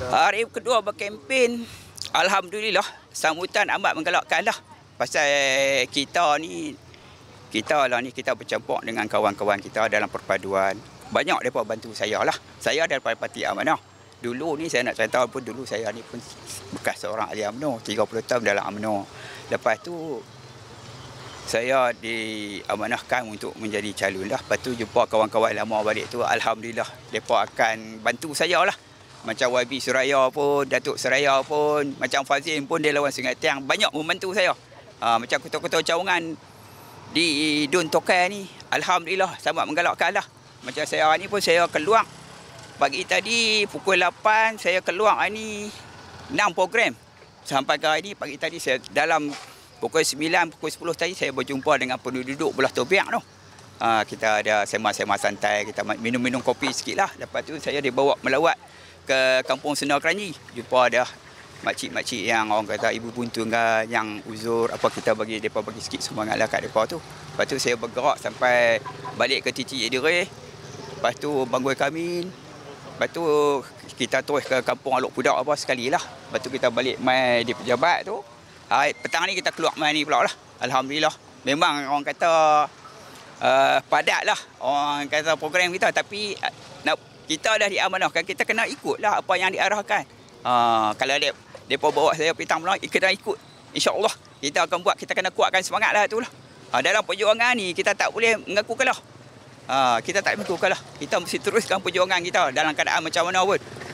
Hari kedua berkempen Alhamdulillah Sambutan amat menggalakkan lah Pasal kita ni Kita lah ni kita bercampur dengan kawan-kawan kita Dalam perpaduan Banyak mereka bantu saya lah Saya daripada parti amanah Dulu ni saya nak cerita pun Dulu saya ni pun bekas seorang ahli UMNO 30 tahun dalam UMNO Lepas tu saya diamanahkan untuk menjadi calon lah. Lepas tu jumpa kawan-kawan lama balik tu. Alhamdulillah, mereka akan bantu saya lah macam YB Suraya pun, Datuk Suraya pun, macam Fazim pun dia lawan Sungai Tiang. Banyak membantu saya. Ha, macam kota-kota cawangan di Dun Tokai ni, Alhamdulillah sangat menggalakkan lah. Macam saya ni pun saya keluar. Pagi tadi pukul 8 saya keluar ni 6 program. Sampai ke hari ni pagi tadi saya dalam pukul 9, pukul 10 tadi saya berjumpa dengan penduduk belah Tobiak tu. Ha, kita ada semak-semak santai, kita minum-minum kopi sikit lah. Lepas tu saya dibawa melawat ke kampung Senar Keranji jumpa dia makcik-makcik yang orang kata ibu buntu kan yang uzur apa kita bagi depa bagi sikit semangat lah kat depa tu lepas tu saya bergerak sampai balik ke titik Edire lepas tu bangun kami lepas tu kita terus ke kampung Alok Pudak apa sekali lah lepas tu kita balik mai di pejabat tu Hai, ah, petang ni kita keluar mai ni pula lah Alhamdulillah memang orang kata uh, padat lah orang kata program kita tapi ah, nak kita dah diamanahkan kita kena ikutlah apa yang diarahkan ha, kalau dia depa bawa saya pitang pula kita nak ikut insyaallah kita akan buat kita kena kuatkan semangatlah tu lah ha, dalam perjuangan ni kita tak boleh mengaku kalah ha, kita tak mengaku kalah kita mesti teruskan perjuangan kita dalam keadaan macam mana pun